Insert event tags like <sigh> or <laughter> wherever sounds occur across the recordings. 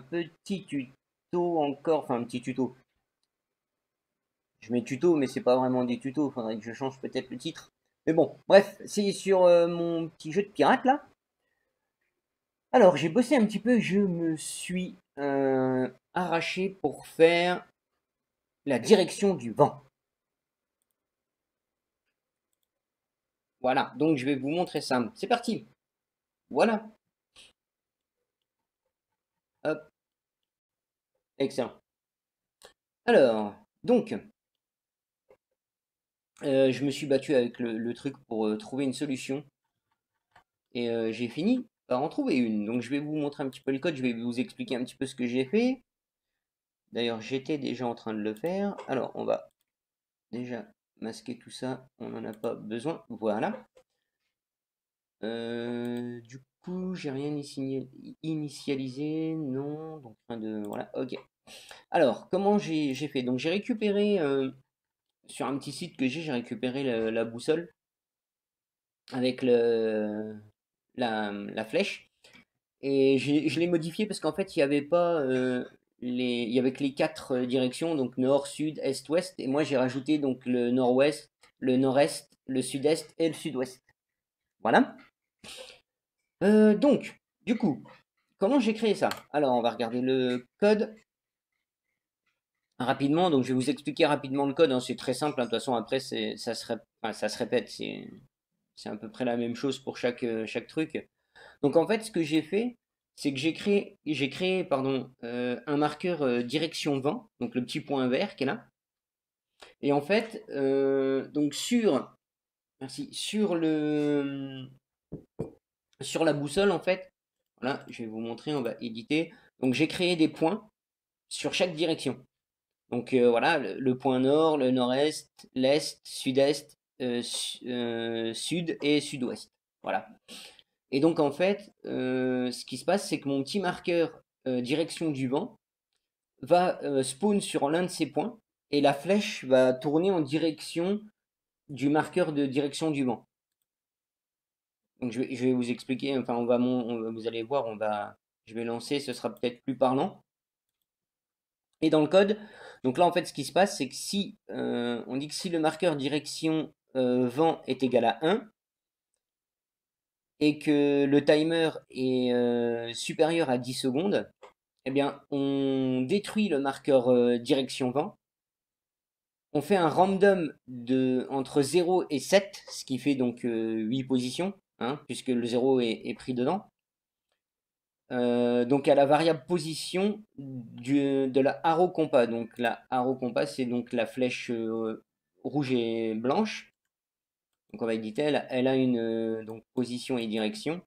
petit tuto encore, enfin un petit tuto. Je mets tuto, mais c'est pas vraiment des tutos, faudrait que je change peut-être le titre. Mais bon, bref, c'est sur euh, mon petit jeu de pirate là. Alors j'ai bossé un petit peu, je me suis euh, arraché pour faire la direction du vent. Voilà, donc je vais vous montrer ça. C'est parti Voilà Excellent. Alors, donc, euh, je me suis battu avec le, truc pour euh, trouver une solution. Et euh, j'ai fini par en trouver une. Donc je vais vous montrer un petit peu le codes je vais vous expliquer un petit peu ce que j'ai fait. D'ailleurs, j'étais déjà en train de le faire. Alors, on va déjà masquer tout ça. On n'en a pas besoin. Voilà. du j'ai rien initialisé, non, donc fin de, voilà, ok. Alors, comment j'ai fait Donc j'ai récupéré, euh, sur un petit site que j'ai, j'ai récupéré la, boussole, avec le, la, flèche, et je l'ai modifié parce qu'en fait, il n'y avait pas euh, les, il y avait que les quatre euh, directions, donc nord, sud, est, ouest, et moi j'ai rajouté donc le nord-ouest, le nord-est, le sud-est et le sud-ouest. Voilà. Euh, donc, du coup, comment j'ai créé ça Alors, on va regarder le code rapidement. Donc, je vais vous expliquer rapidement le code. Hein. C'est très simple. Hein. De toute façon, après, ça se, répète. C'est à peu près la même chose pour chaque, euh, chaque truc. Donc, en fait, ce que j'ai fait, c'est que j'ai créé, créé pardon, euh, un marqueur direction 20, donc le petit point vert qui est là. Et en fait, donc sur, merci, sur le, sur la boussole, en fait, voilà, je vais vous montrer, on va éditer. Donc, j'ai créé des points sur chaque direction. Donc, euh, voilà, le, point nord, le nord-est, l'est, sud-est, euh, euh, sud et sud-ouest. Voilà. Et donc, en fait, ce qui se passe, c'est que mon petit marqueur direction du vent va spawn sur l'un de ces points et la flèche va tourner en direction du marqueur de direction du vent je, vais, vous expliquer, enfin on va, vous allez voir, on va, je vais lancer, ce sera peut-être plus parlant. Et dans le code, donc là en fait ce qui se passe, c'est que si euh, on dit que si le marqueur direction euh, vent est égal à 1, et que le timer est euh, supérieur à 10 secondes, eh bien on détruit le marqueur direction vent, on fait un random de, entre 0 et 7, ce qui fait donc 8 positions. Hein, puisque le 0 est, pris dedans. Euh, donc à la variable position de la arrow compas. Donc la arrow compas, c'est donc la flèche euh, rouge et blanche. Donc on va éditer, elle, elle a une euh, position et direction.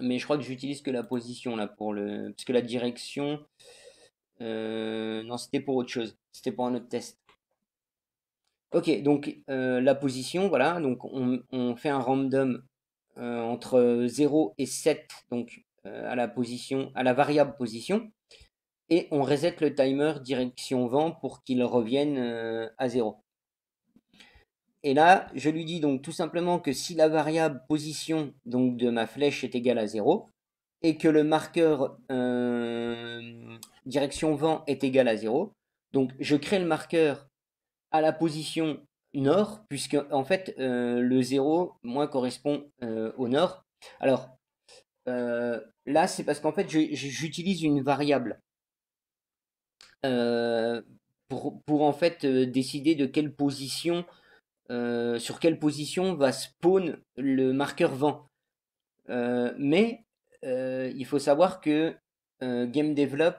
Mais je crois que j'utilise que la position là pour le... Parce que la direction... non, c'était pour autre chose. C'était pour un autre test. OK, donc euh, la position, voilà, donc on fait un random, euh, entre 0 et 7, donc euh, à la position à la variable position et on reset le timer direction vent pour qu'il revienne, à 0. Et là, je lui dis donc tout simplement que si la variable position donc de ma flèche est égale à 0 et que le marqueur, direction vent est égal à 0, donc je crée le marqueur la position nord, puisque en fait euh, le 0, moins correspond euh, au nord. Alors euh, là, c'est parce qu'en fait, j'utilise une variable pour, pour, en fait décider de quelle position, sur quelle position va spawn le marqueur vent. mais il faut savoir que game develop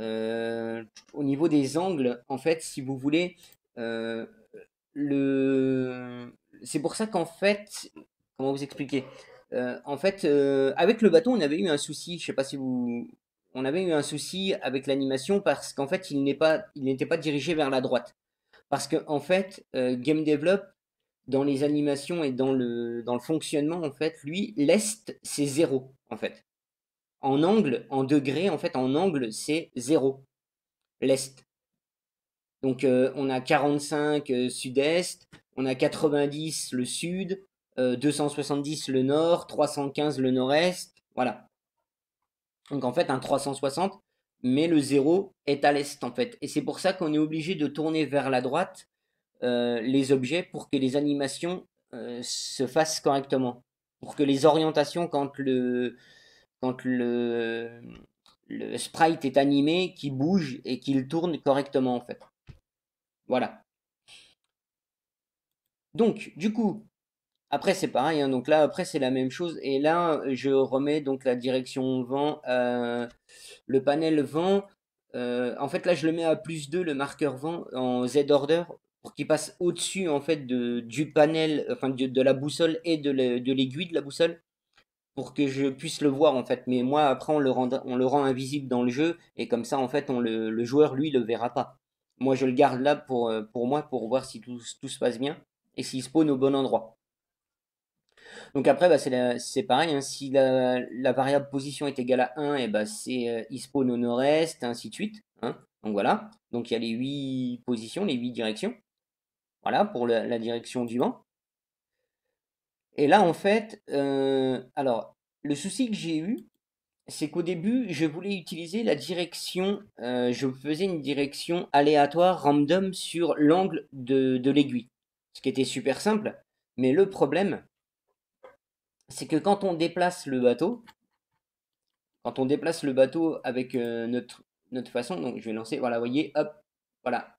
euh, au niveau des angles, en fait, si vous voulez, euh, le... c'est pour ça qu'en fait, comment vous expliquer euh, En fait, avec le bâton, on avait eu un souci, je ne sais pas si vous, on avait eu un souci avec l'animation parce qu'en fait, il n'est pas, n'était pas dirigé vers la droite. Parce que en fait, Game Develop dans les animations et dans le le fonctionnement en fait, lui, l'est c'est zéro en fait. En angle, en degré, en fait, en angle, c'est 0, l'est. Donc euh, on a 45 euh, sud-est, on a 90 le sud, 270 euh, le nord, 315 le nord-est, voilà. Donc en fait un 360, mais le 0 est à l'est en fait. Et c'est pour ça qu'on est obligé de tourner vers la droite les objets pour que les animations se fassent correctement. Pour que les orientations, quand le, quand le, sprite est animé, qu'il bouge et qu'il tourne correctement en fait. Voilà. Donc, du coup, après c'est pareil, hein. donc là après c'est la même chose. Et là, je remets donc la direction vent, euh, le panel vent. Euh, en fait là je le mets à plus 2 le marqueur vent en Z order pour qu'il passe au-dessus en fait de, du panel, enfin de, la boussole et de l'aiguille de la boussole pour que je puisse le voir en fait. Mais moi après on le rend, on le rend invisible dans le jeu et comme ça en fait on le, joueur lui le verra pas. Moi je le garde là pour, euh, pour moi pour voir si tout, se passe bien et s'il spawn au bon endroit. Donc après bah, c'est pareil, hein. si la, la, variable position est égale à 1, et bah, c'est euh, il spawn au nord-est, ainsi de suite. Hein. Donc voilà, donc il y a les 8 positions, les 8 directions. Voilà pour la direction du vent. Et là, en fait, euh, alors, le souci que j'ai eu, c'est qu'au début, je voulais utiliser la direction, euh, je faisais une direction aléatoire, random, sur l'angle de, l'aiguille. Ce qui était super simple, mais le problème, c'est que quand on déplace le bateau, quand on déplace le bateau avec euh, notre, notre façon, donc je vais lancer, voilà, vous voyez, hop, voilà.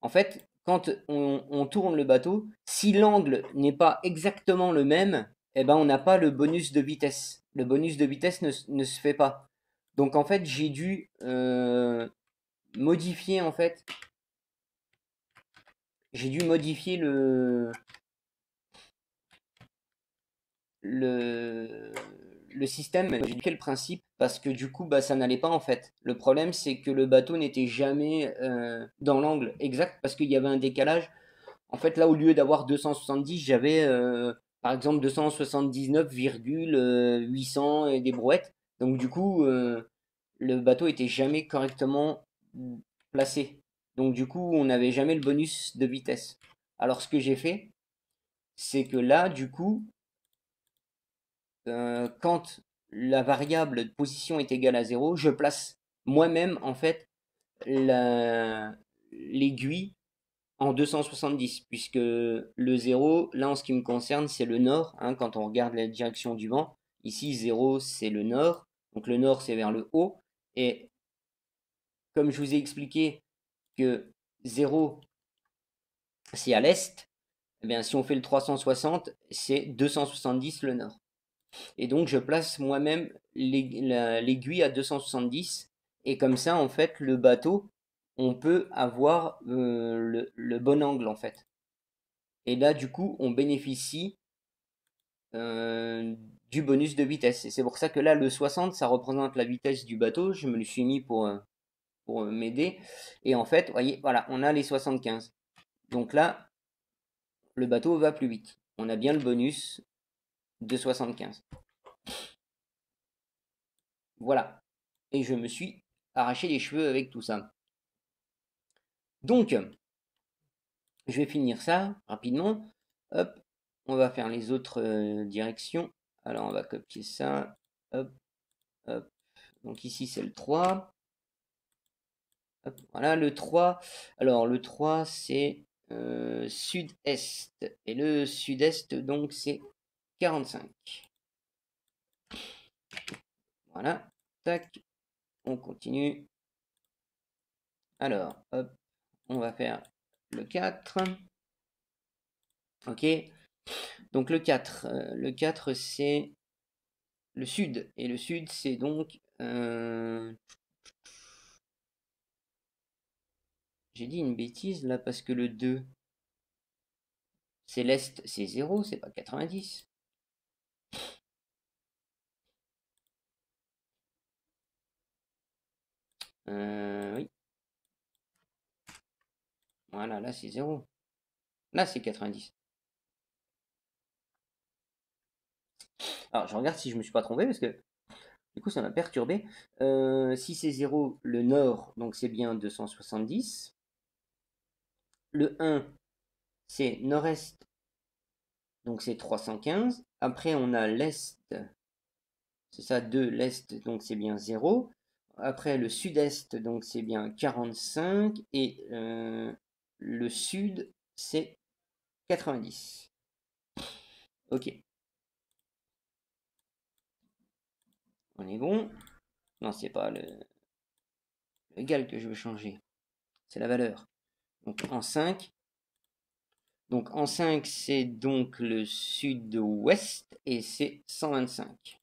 En fait, quand on, tourne le bateau, si l'angle n'est pas exactement le même, eh ben on n'a pas le bonus de vitesse. Le bonus de vitesse ne, se fait pas. Donc en fait, j'ai dû euh, modifier en fait. J'ai dû modifier le le le système, j'ai duquel principe, parce que du coup, bah, ça n'allait pas en fait. Le problème, c'est que le bateau n'était jamais euh, dans l'angle exact parce qu'il y avait un décalage. En fait, là, au lieu d'avoir 270, j'avais euh, par exemple 279,800 euh, et des brouettes. Donc, du coup, le bateau était jamais correctement placé. Donc, du coup, on n'avait jamais le bonus de vitesse. Alors, ce que j'ai fait, c'est que là, du coup, euh, quand la variable de position est égale à 0, je place moi-même en fait l'aiguille en 270, puisque le 0, là en ce qui me concerne, c'est le nord, hein, quand on regarde la direction du vent. Ici, 0, c'est le nord, donc le nord, c'est vers le haut. Et comme je vous ai expliqué que 0, c'est à l'est, eh bien, si on fait le 360, c'est 270 le nord. Et donc, je place moi-même l'aiguille à 270. Et comme ça, en fait, le bateau, on peut avoir euh, le, bon angle, en fait. Et là, du coup, on bénéficie euh, du bonus de vitesse. Et c'est pour ça que là, le 60, ça représente la vitesse du bateau. Je me le suis mis pour, euh, pour m'aider. Et en fait, voyez, voilà, on a les 75. Donc là, le bateau va plus vite. On a bien le bonus de 75. Voilà. Et je me suis arraché les cheveux avec tout ça. Donc, je vais finir ça rapidement. Hop, on va faire les autres euh, directions. Alors, on va copier ça. Hop, hop. Donc ici, c'est le 3. Hop, voilà, le 3. Alors, le 3, c'est euh, sud-est. Et le sud-est, donc, c'est 45. Voilà. Tac. On continue. Alors, hop. On va faire le 4. Ok. Donc le 4. Euh, le 4, c'est le sud. Et le sud, c'est donc... Euh, j'ai dit une bêtise là parce que le 2, c'est l'est, c'est 0, c'est pas 90. Euh, oui. Voilà, là c'est 0. Là c'est 90. Alors je regarde si je me suis pas trompé parce que du coup ça m'a perturbé. Euh, si c'est 0, le nord, donc c'est bien 270. Le 1, c'est nord-est, donc c'est 315. Après on a l'est, c'est ça 2, l'est, donc c'est bien 0. Après, le sud-est, donc c'est bien 45. Et euh, le sud, c'est 90. Ok. On est bon. Non, c'est pas le, égal que je veux changer. C'est la valeur. Donc en 5. Donc en 5, c'est donc le sud-ouest et c'est 125.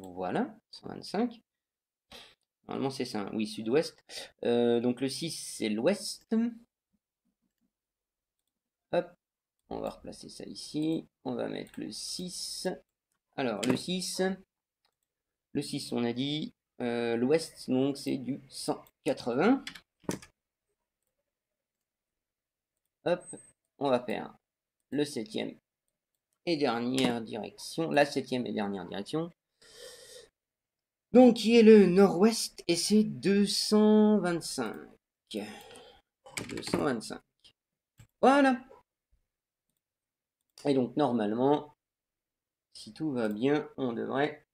Voilà, 125. Normalement, c'est ça. Oui, sud-ouest. Euh, donc le 6, c'est l'ouest. Hop. On va replacer ça ici. On va mettre le 6. Alors, le 6. Le 6, on a dit. Euh, l'ouest, donc, c'est du 180. Hop. On va faire le 7e et dernière direction. La septième et dernière direction donc qui est le nord-ouest, et c'est 225. 225. Voilà. Et donc normalement, si tout va bien, on devrait...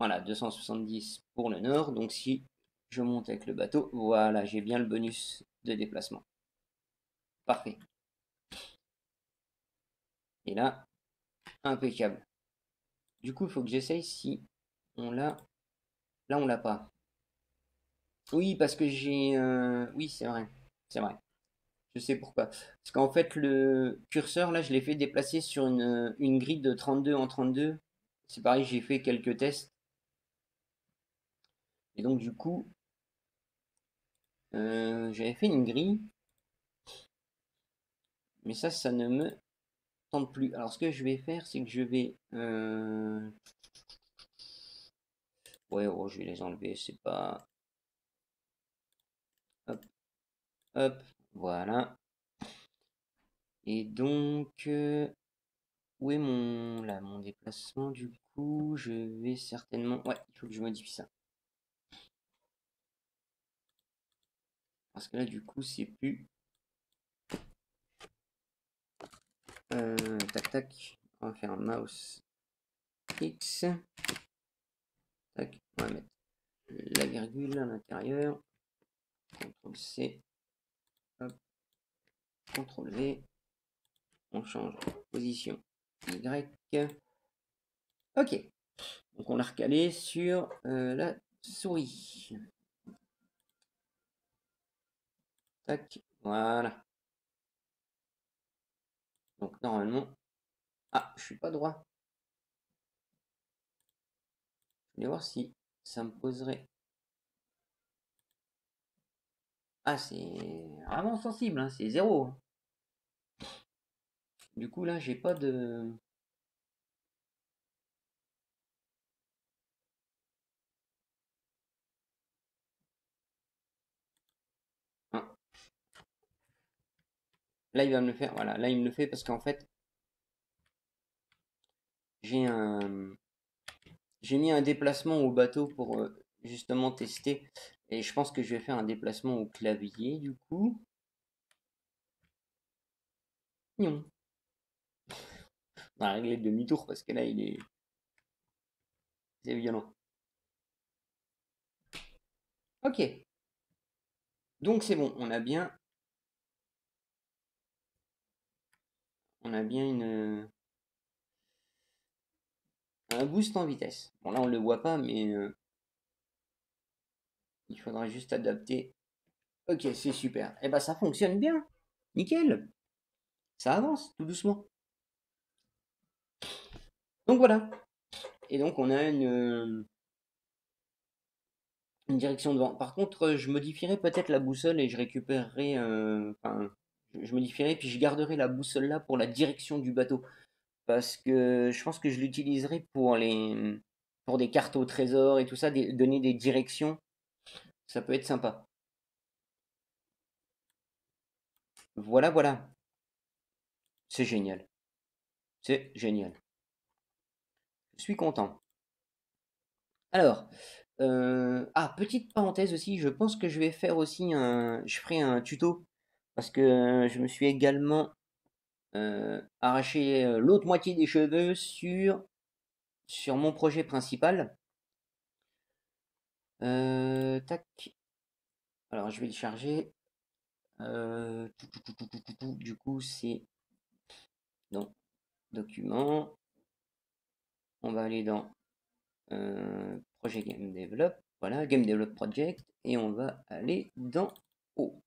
Voilà, 270 pour le nord. Donc si je monte avec le bateau, voilà, j'ai bien le bonus de déplacement. Parfait. Et là, impeccable. Du coup, il faut que j'essaye si on l'a. Là, on l'a pas. Oui, parce que j'ai... Euh, oui, c'est vrai. C'est vrai. Je sais pourquoi. Parce qu'en fait, le curseur, là, je l'ai fait déplacer sur une, grille de 32 en 32. C'est pareil, j'ai fait quelques tests. Et donc, du coup, euh, j'avais fait une grille. Mais ça, ça ne me plus. Alors ce que je vais faire, c'est que je vais... Euh, ouais, oh, je vais les enlever, c'est pas... Hop. Hop. Voilà. Et donc... Euh, où est mon, là, mon déplacement du coup Je vais certainement... Ouais, il faut que je modifie ça. Parce que là, du coup, c'est plus Euh, tac, tac. On va faire un mouse X. Tac. On va mettre la virgule à l'intérieur. CTRL C. CTRL V. On change position Y. Ok. Donc on l'a recalé sur euh, la souris. Tac. Voilà. Donc normalement... Ah, je suis pas droit. Je vais voir si ça me poserait... Ah, c'est vraiment sensible, hein, c'est zéro. Hein. Du coup, là, j'ai pas de... Là, il va me le faire. Voilà, là, il me le fait parce qu'en fait, j'ai un... J'ai mis un déplacement au bateau pour euh, justement tester. Et je pense que je vais faire un déplacement au clavier, du coup. Non. On a réglé le demi-tour parce que là, il est... C'est violent. Ok. Donc c'est bon, on a bien on a bien une euh, un boost en vitesse. Bon là on le voit pas mais euh, il faudrait juste adapter. Ok c'est super. Et eh ben ça fonctionne bien. Nickel. Ça avance tout doucement. Donc voilà. Et donc on a une, euh, une direction devant. Par contre je modifierai peut-être la boussole et je récupérerai je modifierai, puis je garderai la boussole là pour la direction du bateau. Parce que je pense que je l'utiliserai pour les pour des cartes au trésor et tout ça, donner des directions. Ça peut être sympa. Voilà, voilà. C'est génial. C'est génial. Je suis content. Alors, euh, ah, petite parenthèse aussi, je pense que je vais faire aussi un. Je ferai un tuto parce que je me suis également arraché l'autre moitié des cheveux sur, sur mon projet principal. tac. Alors je vais le charger. du coup c'est dans document. On va aller dans projet game develop. Voilà, game develop project. Et on va aller dans haut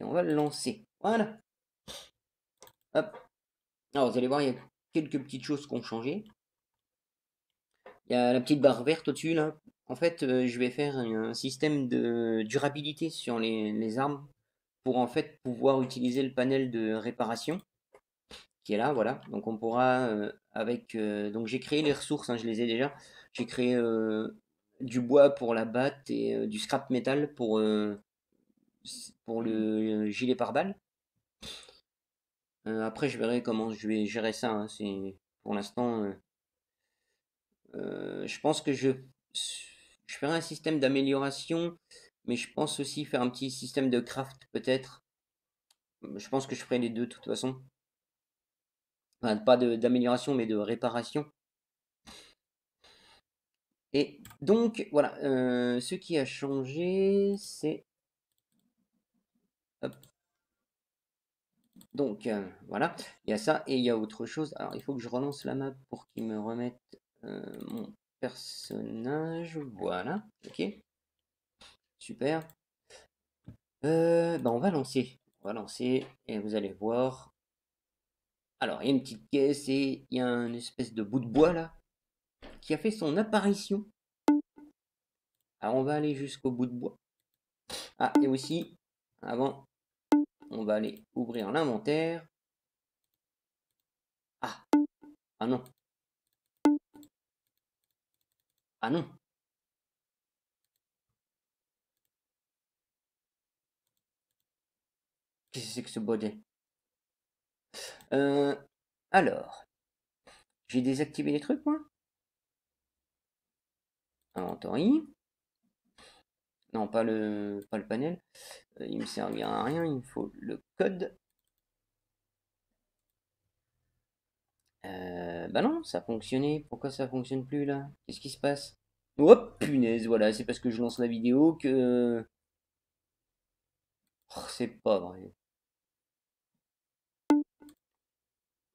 on va le lancer. Voilà. Alors, vous allez voir, il y a quelques petites choses qui ont changé. Il y a la petite barre verte au-dessus, là. En fait, euh, je vais faire un système de durabilité sur les, armes pour, en fait, pouvoir utiliser le panel de réparation qui est là, voilà. Donc on pourra euh, avec euh, donc j'ai créé les ressources, hein, je les ai déjà. J'ai créé du bois pour la batte et du scrap métal pour pour le, euh, gilet pare-balles. Euh, après, je verrai comment je vais gérer ça. Hein. C'est pour l'instant, euh, je pense que je ferai un système d'amélioration, mais je pense aussi faire un petit système de craft peut-être. Je pense que je ferai les deux de toute façon. pas d'amélioration, mais de réparation. Et donc, voilà, ce qui a changé, c'est donc euh, voilà, il y a ça et il y a autre chose. Alors il faut que je relance la map pour qu'il me remette euh, mon personnage. Voilà, ok. Super. Euh, ben, on va lancer. On va lancer et vous allez voir. Alors il y a une petite caisse et il y a une espèce de bout de bois là qui a fait son apparition. Alors on va aller jusqu'au bout de bois. Ah et aussi, avant, on va aller ouvrir l'inventaire. Ah Ah non Ah non Qu'est-ce que c'est que ce body euh, Alors, j'ai désactivé les trucs, moi. Inventory non pas le, pas le panel, euh, il me servira à rien, il me faut le code. Euh, bah non, ça fonctionnait, pourquoi ça fonctionne plus là Qu'est-ce qui se passe Oh punaise, voilà, c'est parce que je lance la vidéo que... Oh, c'est pas vrai.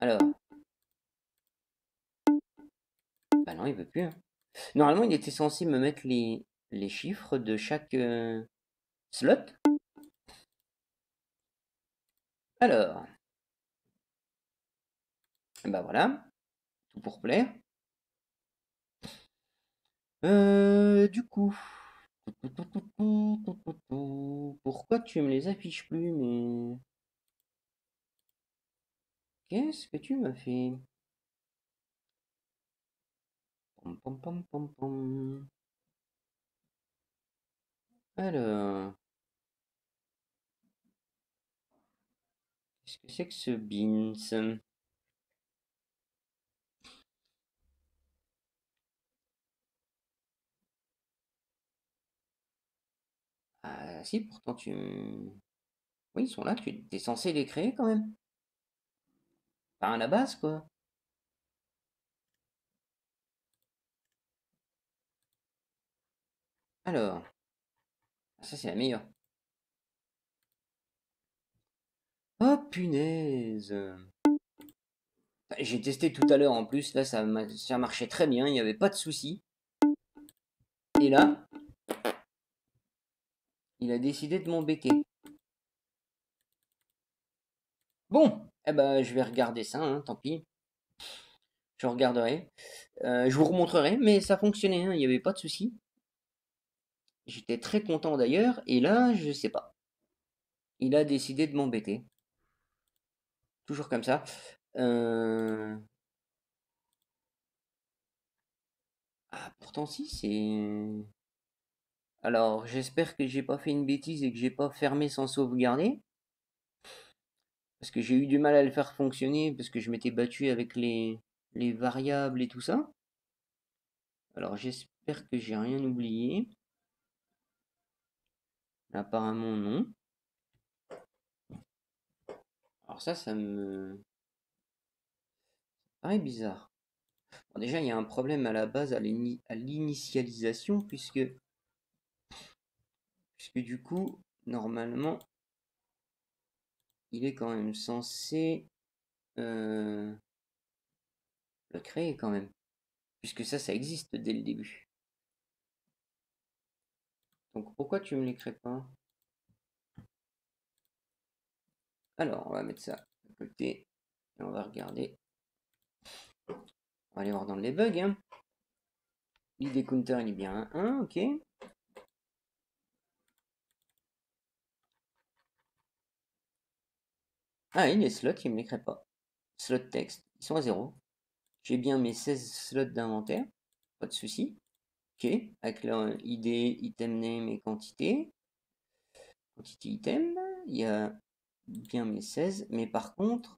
Alors. Bah non, il veut plus. Hein. Normalement, il était censé me mettre les, les chiffres de chaque euh, slot. Alors, ben voilà, tout pour plaire. Euh, du coup, pourquoi tu me les affiches plus, mais... Qu'est-ce que tu m'as fait alors, qu'est-ce que c'est que ce beans Ah si, pourtant tu... Oui, ils sont là, tu es censé les créer quand même. Pas à la base, quoi. Alors... Ça, c'est la meilleure. Oh punaise bah, J'ai testé tout à l'heure en plus, là ça, ça marchait très bien, il n'y avait pas de souci. Et là, il a décidé de m'embêter. Bon, eh ben, je vais regarder ça, hein, tant pis. Je regarderai. Euh, je vous remontrerai, mais ça fonctionnait, hein, il n'y avait pas de souci. J'étais très content d'ailleurs, et là, je sais pas. Il a décidé de m'embêter. Toujours comme ça. Euh. Ah, pourtant si, c'est... Alors, j'espère que j'ai pas fait une bêtise et que j'ai pas fermé sans sauvegarder. Parce que j'ai eu du mal à le faire fonctionner, parce que je m'étais battu avec les, les variables et tout ça. Alors, j'espère que j'ai rien oublié. Apparemment, non. Alors ça, ça me... paraît bizarre. déjà, il y a un problème à la base, à l'initialisation, puisque... Puisque du coup, normalement, il est quand même censé... Euh, le créer quand même. Puisque ça, ça existe dès le début. Donc pourquoi tu me les crées pas Alors, on va mettre ça à côté et on va regarder. On va aller voir dans les bugs. Hein. L'idée counter, il est bien à 1, ok. Ah, il est slot il me les crée pas. Slot texte, ils sont à 0. J'ai bien mes 16 slots d'inventaire, pas de souci. OK, avec leur ID, item name et quantité. Quantité item, il y a bien mes 16, mais par contre,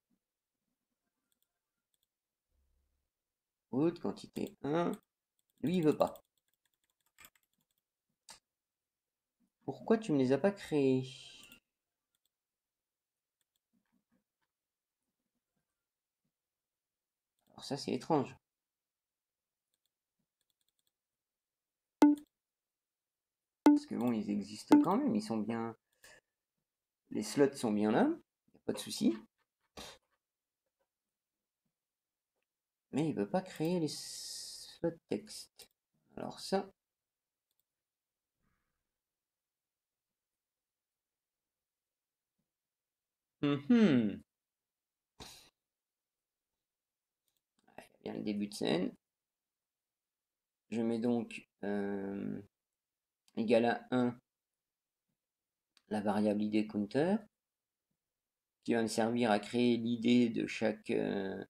autre quantité 1, lui il veut pas. Pourquoi tu ne les as pas créés Alors ça c'est étrange. parce que bon, ils existent quand même, ils sont bien. Les slots sont bien là, pas de souci. Mais il veut pas créer les slots texte. Alors ça. Hum, hum. a Bien le début de scène. Je mets donc euh, égale à 1 la variable id counter qui va me servir à créer l'idée de chaque euh,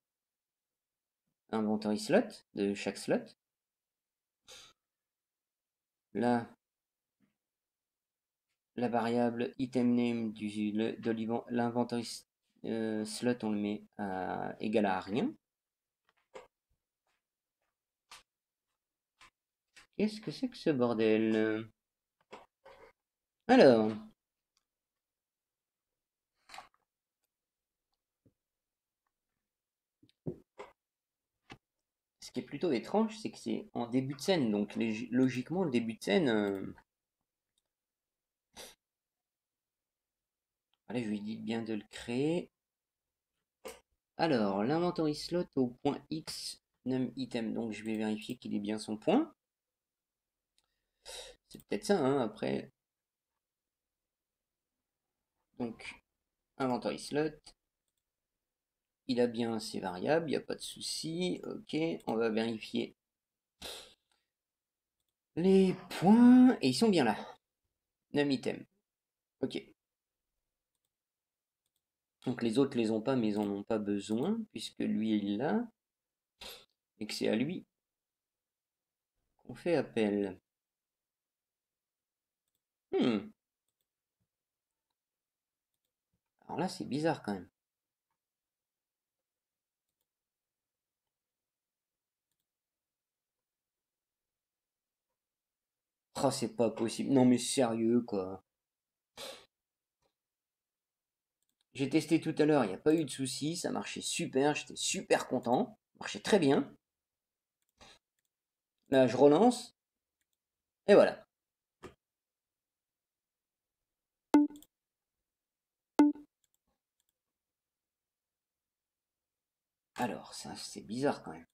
inventory slot, de chaque slot. Là, la variable item name du, de l'inventory euh, slot, on le met à, égal à rien. Qu'est-ce que c'est que ce bordel alors, ce qui est plutôt étrange, c'est que c'est en début de scène, donc logiquement, le début de scène. Euh, allez, je lui dis bien de le créer. Alors, l'inventory slot au point X num item. Donc, je vais vérifier qu'il est bien son point. C'est peut-être ça, hein, après. Donc, inventory slot. Il a bien ses variables, il n'y a pas de souci. Ok, on va vérifier les points. Et ils sont bien là. Name item. Ok. Donc les autres les ont pas, mais ils n'en ont pas besoin, puisque lui il là, Et que c'est à lui qu'on fait appel. Hmm. Alors là, c'est bizarre quand même. Oh, c'est pas possible. Non, mais sérieux, quoi. J'ai testé tout à l'heure, il n'y a pas eu de soucis, ça marchait super, j'étais super content, marchait très bien. Là, je relance, et voilà. Alors, ça, c'est bizarre quand même.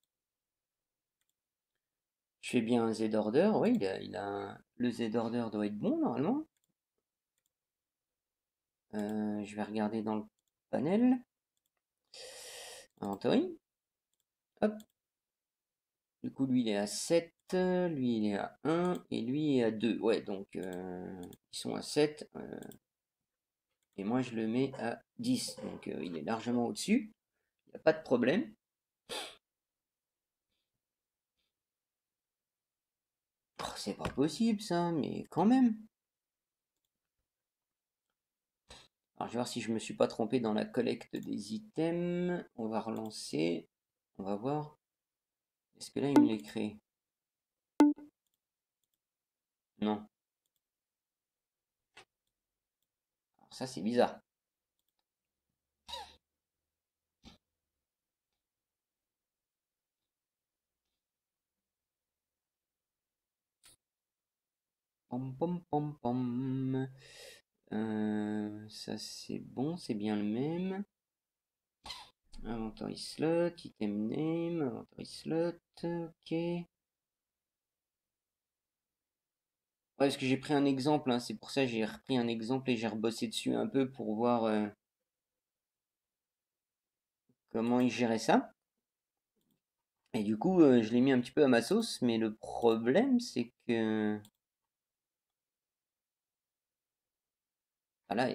Je fais bien un Z order, oui, il a, il a le Z order doit être bon normalement. Euh, je vais regarder dans le panel. Inventory. Hop. Du coup, lui, il est à 7, lui, il est à 1, et lui, il est à 2. Ouais, donc, euh, ils sont à 7. Euh, et moi, je le mets à 10. Donc, il est largement au-dessus pas de problème. C'est pas possible ça, mais quand même. Alors je vais voir si je me suis pas trompé dans la collecte des items. On va relancer. On va voir. Est-ce que là il me les crée Non. ça c'est bizarre. Pom pom pom pom. Euh, ça c'est bon, c'est bien le même. Inventory slot, item name, inventory slot, ok. parce que j'ai pris un exemple, hein, c'est pour ça j'ai repris un exemple et j'ai rebossé dessus un peu pour voir euh, comment il gérait ça. Et du coup, euh, je l'ai mis un petit peu à ma sauce, mais le problème c'est que... Ah là,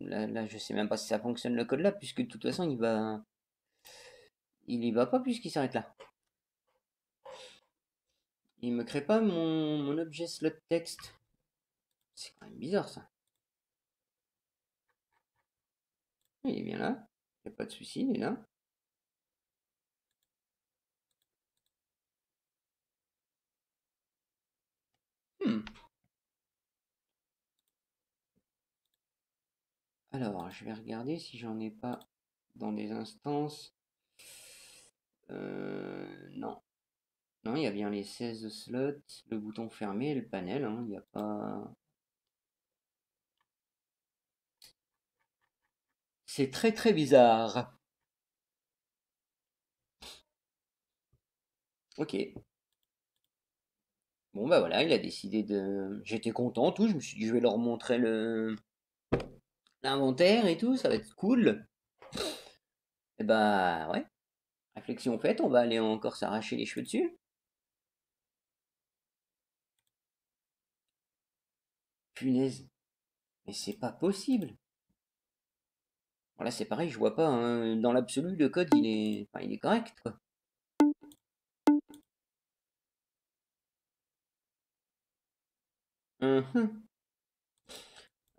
là, je sais même pas si ça fonctionne le code là, puisque de toute façon, il va. Il y va pas puisqu'il s'arrête là. Il me crée pas mon, objet slot texte. C'est quand même bizarre ça. Il est bien là. Il n'y a pas de souci, il est là. Hmm. Alors, je vais regarder si j'en ai pas dans des instances. Euh, non. Non, il y a bien les 16 slots, le bouton fermé le panel. Hein, il n'y a pas... C'est très très bizarre. Ok. Bon bah voilà, il a décidé de... J'étais content, tout. Je me suis dit, je vais leur montrer le l'inventaire et tout, ça va être cool. Et eh bah ben, ouais. Réflexion faite, on va aller encore s'arracher les cheveux dessus. Punaise. Mais c'est pas possible. Bon là c'est pareil, je vois pas. Hein. Dans l'absolu, le code il est. il est correct, quoi. Mmh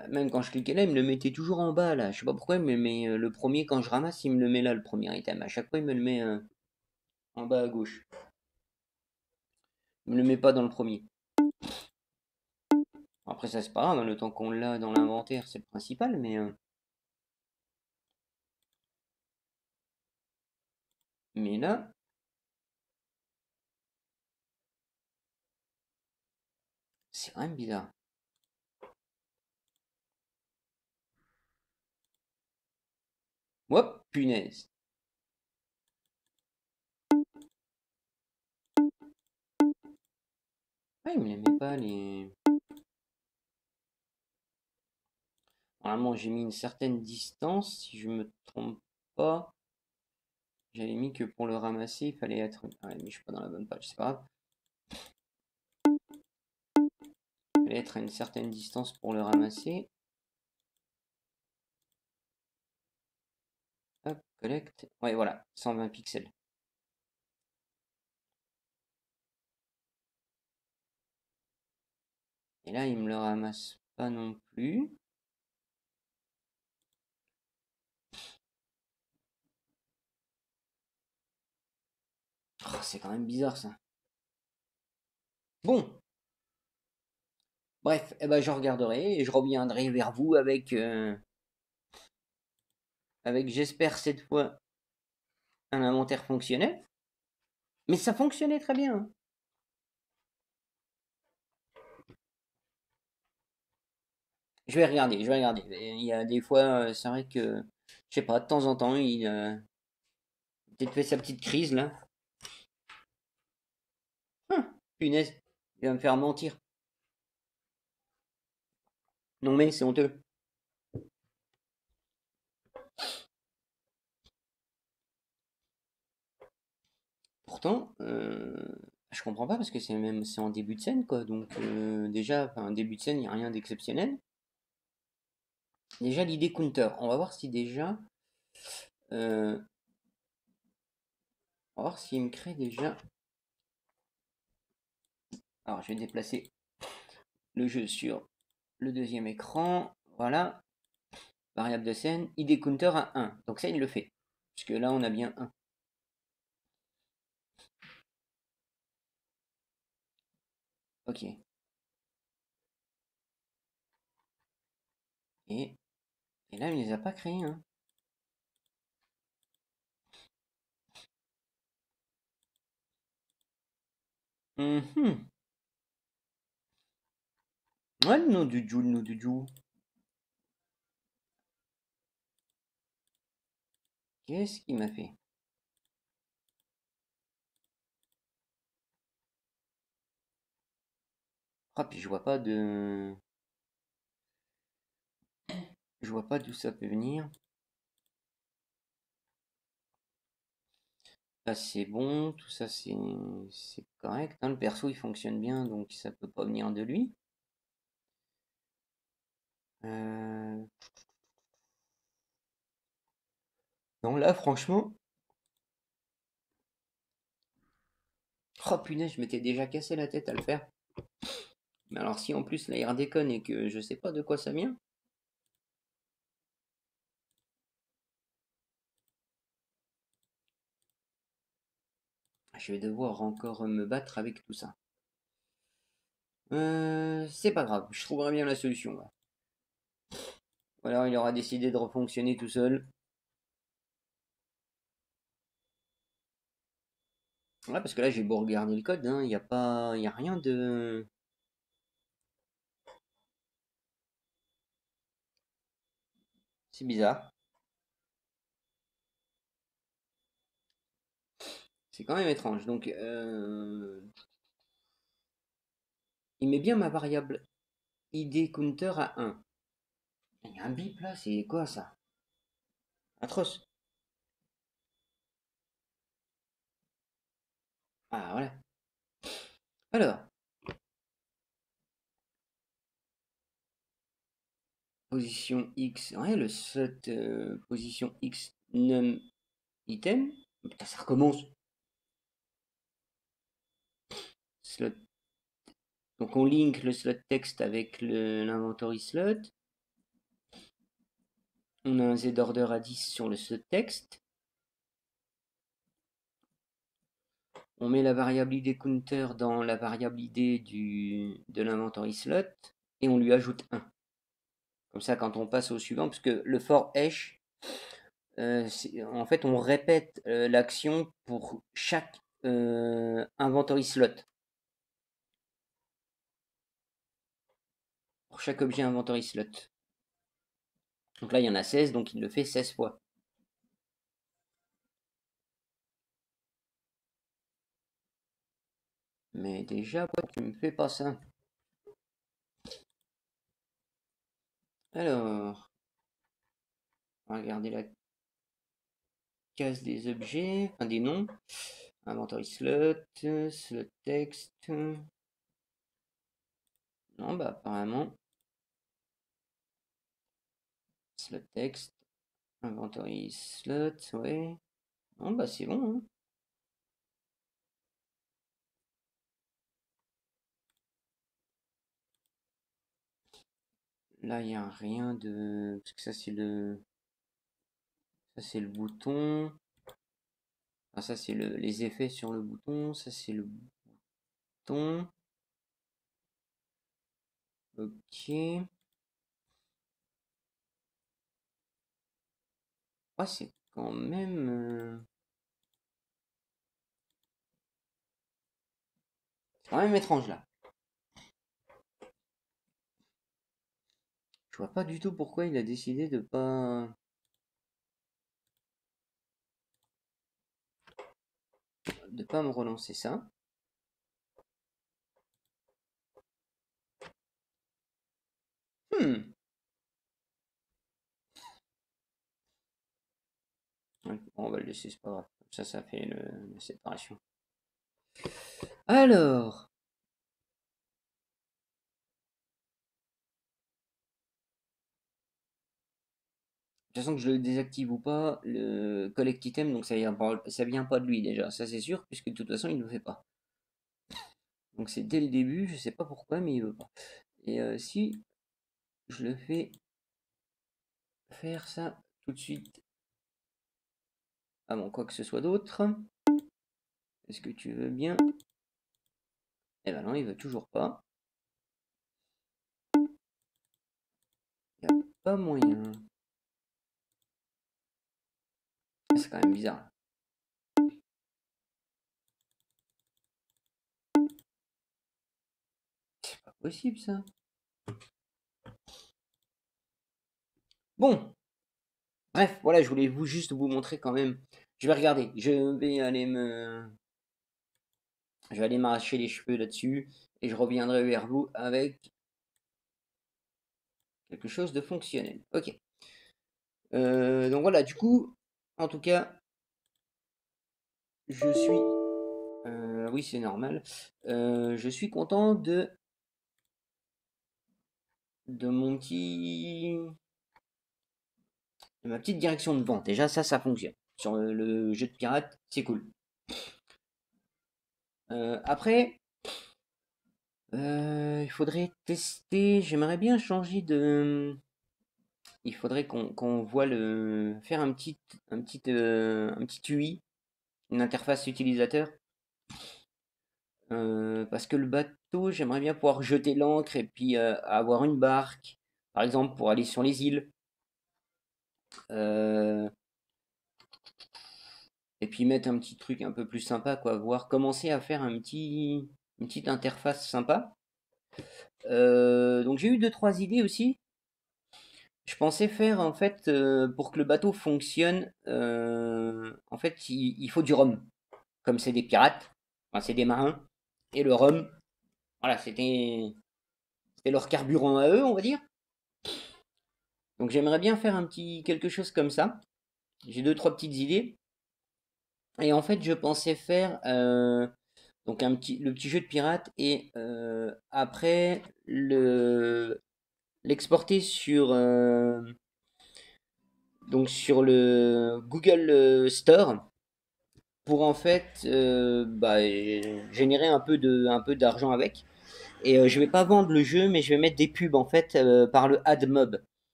euh, même quand je cliquais là, il me le mettait toujours en bas là. Je sais pas pourquoi, mais, mais euh, le premier, quand je ramasse, il me le met là, le premier item. À chaque fois, il me le met euh, en bas à gauche. Il me le met pas dans le premier. Après, ça c'est pas grave, hein, le temps qu'on l'a dans l'inventaire, c'est le principal, mais. Mais là, C'est quand même bizarre. Hop, oh, punaise. Ah, il me les met pas les... Normalement, j'ai mis une certaine distance, si je me trompe pas. J'avais mis que pour le ramasser, il fallait être... Ah, mais je suis pas dans la bonne page, c'est pas grave. Il fallait être à une certaine distance pour le ramasser. Oui Ouais, voilà, 120 pixels. Et là, il me le ramasse pas non plus. Oh, c'est quand même bizarre ça. Bon. Bref, eh ben, je regarderai et je reviendrai vers vous avec euh, avec j'espère cette fois un inventaire fonctionnel. Mais ça fonctionnait très bien. Hein. Je vais regarder, je vais regarder. Il y a des fois, euh, c'est vrai que, je sais pas, de temps en temps, il a euh, peut-être fait sa petite crise là. Hum, punaise, il va me faire mentir. Non mais c'est honteux. Euh, je comprends pas parce que c'est même c'est en début de scène quoi. Donc euh, déjà, un début de scène, il n'y a rien d'exceptionnel. Déjà l'idée counter. On va voir si déjà. Euh, on va voir s'il me crée déjà. Alors je vais déplacer le jeu sur le deuxième écran. Voilà. Variable de scène, idée counter à 1. Donc ça il le fait. Puisque là on a bien 1. OK. Et, et là, il les a pas créés, hein. Mm Ouais, le nom du Jou, le nom du Jou. Qu'est-ce qu'il m'a fait Ah, puis je vois pas de... Je vois pas d'où ça peut venir. Ça c'est bon, tout ça c'est correct. Hein. le perso il fonctionne bien, donc ça peut pas venir de lui. Euh. Non là franchement... Oh punaise, je m'étais déjà cassé la tête à le faire. Mais Alors si en plus la déconne et que je sais pas de quoi ça vient. Je vais devoir encore me battre avec tout ça. Euh, c'est pas grave, je trouverai bien la solution. Voilà, il aura décidé de refonctionner tout seul. Ouais, parce que là, j'ai beau regarder le code, hein. il n'y a pas, y a rien de... C'est bizarre. C'est quand même étrange. Donc, euh, il met bien ma variable ID counter à 1. Il y a un bip là, c'est quoi ça Atroce. Ah voilà. Alors, position X. Ouais, le slot euh, position X num item. ça recommence. Donc on link le slot texte avec l'inventory slot. On a un z order à 10 sur le slot texte. On met la variable id counter dans la variable id du, de l'inventory slot et on lui ajoute 1. Comme ça, quand on passe au suivant, parce que le fort hash, euh, en fait, on répète euh, l'action pour chaque euh, inventory slot. Pour chaque objet inventory slot. Donc là, il y en a 16, donc il le fait 16 fois. Mais déjà, quoi tu me fais pas ça Alors, on va regarder la case des objets, enfin des noms. Inventory slot, slot text. Non, bah apparemment. Slot text, inventory slot, ouais. Non, bah c'est bon. Hein. Là, il n'y a rien de... ça, c'est le... Ça, c'est le bouton. Ah, ça, c'est le... les effets sur le bouton. Ça, c'est le bouton. Ok. Ah, c'est quand même... Euh, c'est quand même étrange, là. Je vois pas du tout pourquoi il a décidé de pas... de pas me relancer ça. Hmm. on va le laisser, c'est pas grave. ça, ça fait la séparation. Alors, toute façon que je le désactive ou pas, le collect item, donc ça vient pas, ça vient pas de lui déjà, ça c'est sûr, puisque de toute façon il ne le fait pas. <laughs> Donc c'est dès le début, je sais pas pourquoi, mais il veut pas. Et euh, si je le fais faire ça tout de suite avant quoi que ce soit d'autre, est-ce que tu veux bien Eh ben non, il veut toujours pas. Il n'y a pas moyen. C'est quand même bizarre. C'est pas possible ça. Bon. Bref, voilà, je voulais vous juste vous montrer quand même. Je vais regarder. Je vais aller me. Je vais aller m'arracher les cheveux là-dessus. Et je reviendrai vers vous avec quelque chose de fonctionnel. Ok. Euh, donc voilà, du coup, en tout cas, je suis... Euh, oui, c'est normal. Euh, je suis content de... De mon petit... De ma petite direction de vente. Déjà, ça, ça fonctionne. Sur le, jeu de pirates c'est cool. Euh, après, il faudrait tester... J'aimerais bien changer de il faudrait qu'on qu'on voit le faire un petit un petit euh, petit UI, une interface utilisateur. Euh, parce que le bateau, j'aimerais bien pouvoir jeter l'ancre et puis euh, avoir une barque, par exemple pour aller sur les îles. et puis mettre un petit truc un peu plus sympa, quoi. Voir commencer à faire un petit une petite interface sympa. donc j'ai eu deux trois idées aussi je pensais faire en fait euh, pour que le bateau fonctionne, euh, en fait il, faut du rhum. Comme c'est des pirates, enfin c'est des marins, et le rhum, voilà, c'était leur carburant à eux, on va dire. Donc j'aimerais bien faire un petit quelque chose comme ça. J'ai deux trois petites idées. Et en fait, je pensais faire euh, donc un petit le petit jeu de pirates et après le l'exporter sur euh, donc sur le Google euh, Store pour en fait euh, bah, générer un peu de un peu d'argent avec et je vais pas vendre le jeu mais je vais mettre des pubs en fait par le AdMob.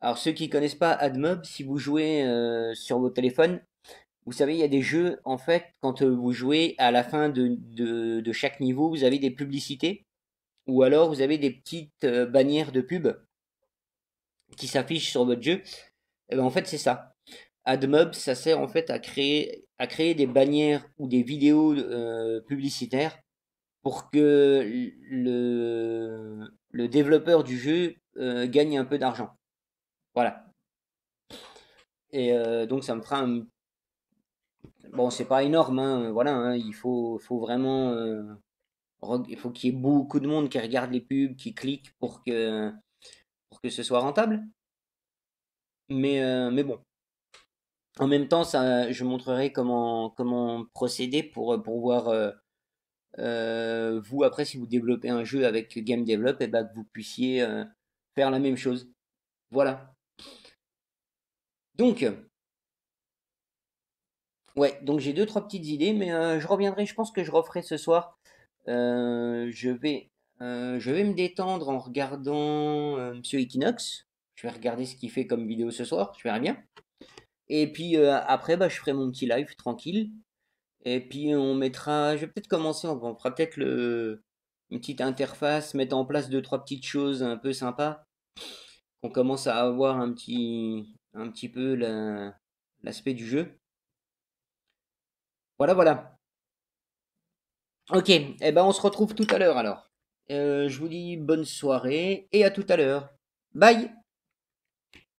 Alors ceux qui connaissent pas AdMob, si vous jouez sur vos téléphones, vous savez il y a des jeux en fait quand vous jouez à la fin de, chaque niveau, vous avez des publicités ou alors vous avez des petites bannières de pubs qui s'affiche sur votre jeu, eh ben, en fait c'est ça. AdMob, ça sert en fait à créer, à créer des bannières ou des vidéos euh, publicitaires pour que le, le développeur du jeu euh, gagne un peu d'argent. Voilà. Et euh, donc ça me fera un... Bon, c'est pas énorme, hein, voilà, hein, il faut, faut vraiment... il faut qu'il y ait beaucoup de monde qui regarde les pubs, qui clique pour que que ce soit rentable. Mais, euh, mais bon. En même temps, ça, je montrerai comment, comment procéder pour, euh, pour voir, euh, vous, après, si vous développez un jeu avec Game Develop, et eh bah, ben, que vous puissiez faire la même chose. Voilà. Donc, ouais, donc j'ai deux, trois petites idées, mais je reviendrai, je pense que je referai ce soir. je vais euh, je vais me détendre en regardant euh, Monsieur Equinox. Je vais regarder ce qu'il fait comme vidéo ce soir, je verrai bien. Et puis euh, après, bah, je ferai mon petit live tranquille. Et puis on mettra, je vais peut-être commencer, on fera peut-être le... une petite interface, mettre en place deux, trois petites choses un peu sympas. On commence à avoir un petit, un petit peu l'aspect du jeu. Voilà, voilà. Ok, et eh bien ben on se retrouve tout à l'heure alors. Euh, je vous dis bonne soirée et à tout à l'heure. Bye